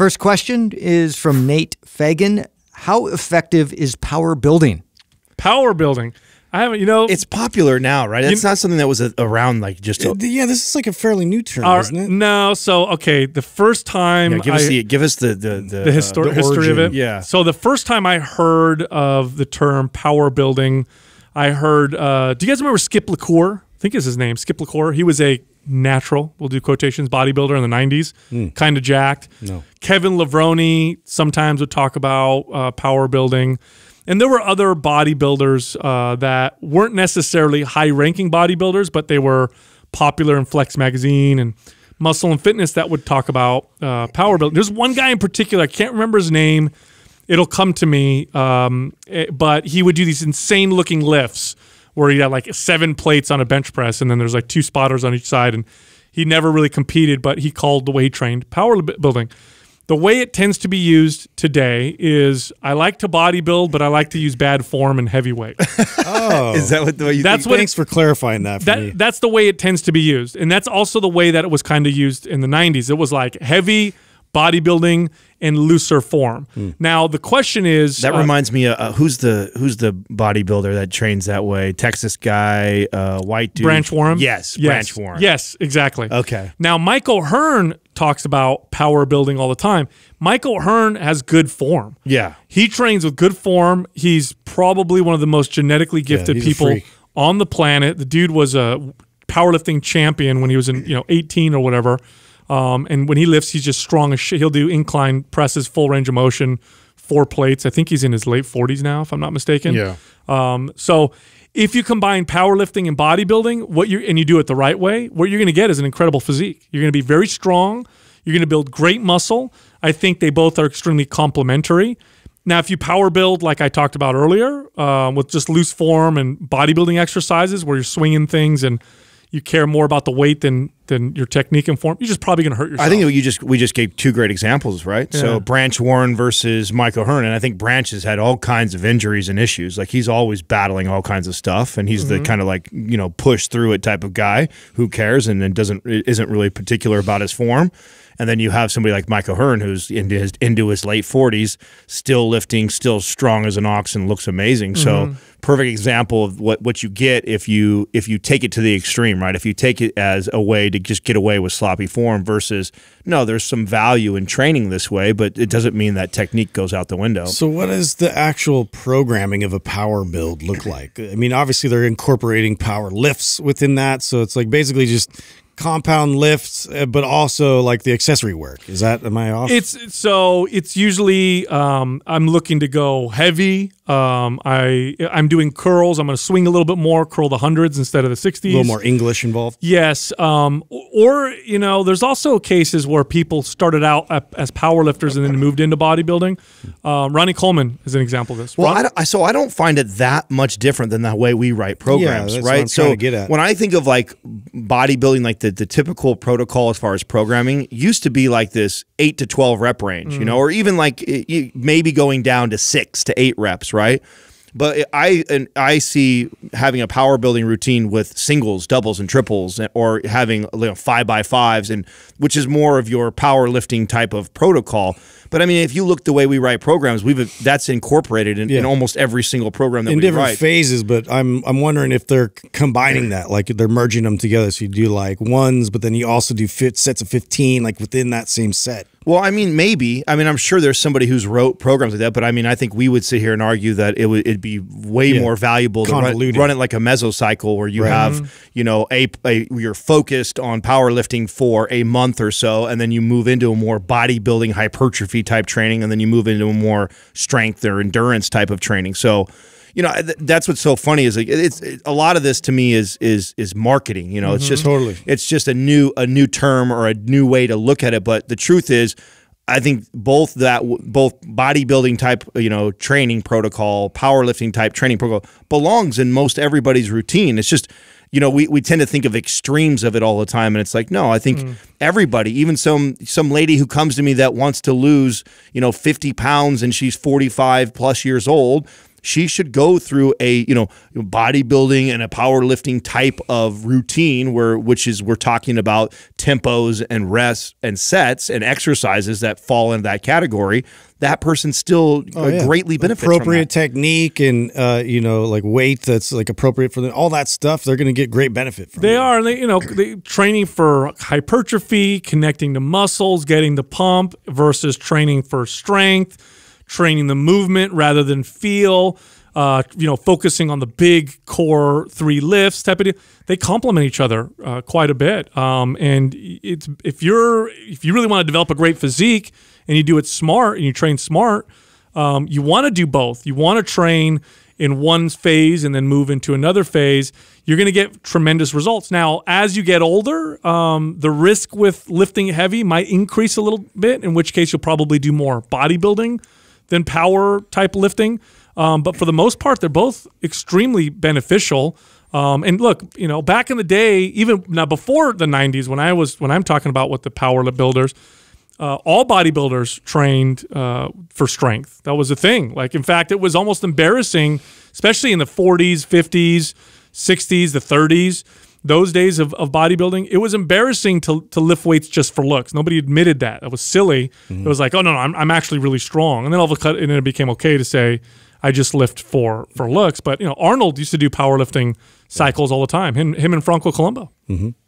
First question is from Nate Fagan. How effective is power building? Power building. I haven't, you know. It's popular now, right? It's not something that was a, uh, around like just. A, uh, yeah, this is like a fairly new term, isn't it? No, so okay, the first time. Yeah, give us I, the give us the the the, the, uh, the history origin. of it. Yeah. So the first time I heard of the term power building, I heard. Uh, do you guys remember Skip Lacour? I think is his name. Skip Lacour. He was a natural. We'll do quotations bodybuilder in the 90s, mm. kind of jacked. No. Kevin Lavroni sometimes would talk about uh, power building. And there were other bodybuilders uh, that weren't necessarily high ranking bodybuilders, but they were popular in Flex magazine and Muscle and Fitness that would talk about uh, power building. There's one guy in particular, I can't remember his name. It'll come to me. Um, it, eh, but he would do these insane looking lifts where he had like seven plates on a bench press, and then there's like two spotters on each side, and he never really competed, but he called the way he trained power building. The way it tends to be used today is I like to bodybuild, but I like to use bad form and heavyweight. Oh, is that what the way you? That's think? what. Thanks it, for clarifying that. that that's the way it tends to be used, and that's also the way that it was kind of used in the '90s. It was like heavy bodybuilding in looser form. Mm. Now the question is that uh, reminds me, uh, uh, who's the who's the bodybuilder that trains that way? Texas guy, uh, white dude, Branch Warren. Yes, yes, Branch Warren. Yes, exactly. Okay. Now Michael Hearn talks about power building all the time. Michael Hearn has good form. Yeah, he trains with good form. He's probably one of the most genetically gifted yeah, people on the planet. The dude was a powerlifting champion when he was in you know 18 or whatever. Um, and when he lifts, he's just strong as shit. He'll do incline presses, full range of motion, four plates. I think he's in his late 40s now, if I'm not mistaken. Yeah. Um, so if you combine powerlifting and bodybuilding, what you and you do it the right way, what you're going to get is an incredible physique. You're going to be very strong. You're going to build great muscle. I think they both are extremely complementary. Now, if you power build like I talked about earlier, um, with just loose form and bodybuilding exercises where you're swinging things and you care more about the weight than then your technique and form, you're just probably going to hurt yourself. I think you just we just gave two great examples, right? Yeah. So Branch Warren versus Michael Hearn, and I think Branch has had all kinds of injuries and issues. Like he's always battling all kinds of stuff, and he's mm -hmm. the mm-hmm. kind of like you know push through it type of guy who cares and then doesn't isn't really particular about his form. And then you have somebody like Michael Hearn, who's into his, into his late 40s, still lifting, still strong as an ox, and looks amazing. Mm -hmm. So mm-hmm. perfect example of what what you get if you if you take it to the extreme, right? If you take it as a way to just get away with sloppy form versus no, there's some value in training this way, but it doesn't mean that technique goes out the window. So, what does the actual programming of a power build look like? I mean, obviously, they're incorporating power lifts within that. So, it's like basically just compound lifts, uh, but also like the accessory work. Is that am I off? It's so it's usually um, I'm looking to go heavy. Um, I I'm doing curls. I'm going to swing a little bit more, curl the hundreds instead of the sixties. A little more English involved. Yes. Um, or you know, there's also cases where people started out as powerlifters and then moved into bodybuilding. Uh, Ronnie Coleman is an example of this. Well, I so I don't find it that much different than the way we write programs, yeah, right? so when I think of like bodybuilding, like the that the typical protocol as far as programming used to be like this 8 to 12 rep range, mm. you know, or even like eh, eh, maybe going down to 6 to 8 reps, right? But I and I see having a power building routine with singles, doubles, and triples, eh, or having you know, five by fives, and which is more of your powerlifting type of protocol. But I mean, if you look the way we write programs, we've that's incorporated in, yeah. in almost every single program that in we different write. phases. But I'm I'm wondering if they're combining that, like they're merging them together. So you do like ones, but then you also do fit sets of fifteen, like within that same set. Well, I mean, maybe. I mean, I'm sure there's somebody who's wrote programs like that, but I mean, I think we would sit here and argue that it would it'd be way yeah. more valuable to run, run, it like a mesocycle where you right. have, mm-hmm. you know, a, a you're focused on powerlifting for a month or so, and then you move into a more bodybuilding hypertrophy type training, and then you move into a more strength or endurance type of training. So you know th- that's what's so funny is like it's it, a lot of this to me is is is marketing. You know, mm-hmm. it's just totally. it's just a new a new term or a new way to look at it. But the truth is. I think both that both bodybuilding type, you know, training protocol, powerlifting type training protocol belongs in most everybody's routine. It's just, you know, we, we tend to think of extremes of it all the time, and it's like, no, I think mm. everybody, even some some lady who comes to me that wants to lose, you know, fifty pounds and she's forty five plus years old, she should go through a you know bodybuilding and a powerlifting type of routine where which is we're talking about tempos and rests and sets and exercises that fall into that category that person still oh, uh, yeah. greatly benefits appropriate technique and uh, you know like weight that's like appropriate for them all that stuff they're going to get great benefit from they that. are and they you know they, training for hypertrophy connecting to muscles getting the pump versus training for strength training the movement rather than feel. Uh, you know, focusing on the big core three lifts type of deal. They complement each other uh, quite a bit. Um, and it's if you're if you really want to develop a great physique and you do it smart and you train smart, um, you want to do both. You want to train in one phase and then move into another phase. You're going to get tremendous results. Now, as you get older, um, the risk with lifting heavy might increase a little bit. In which case, you'll probably do more bodybuilding than power type lifting. Um, but for the most part, they're both extremely beneficial. Um, and look, you know, back in the day, even now before the '90s, when I was when I'm talking about what the power builders, uh, all bodybuilders trained uh, for strength. That was a thing. Like, in fact, it was almost embarrassing, especially in the '40s, '50s, '60s, the '30s those days of, of bodybuilding, it was embarrassing to, to lift weights just for looks. Nobody admitted that. That was silly. Mm -hmm. It was like, oh, no, no, I'm, I'm actually really strong. And then all of a sudden, it became okay to say, I just lift for for looks. But, you know, Arnold used to do powerlifting cycles all the time, him, him and Franco Colombo. Mm -hmm.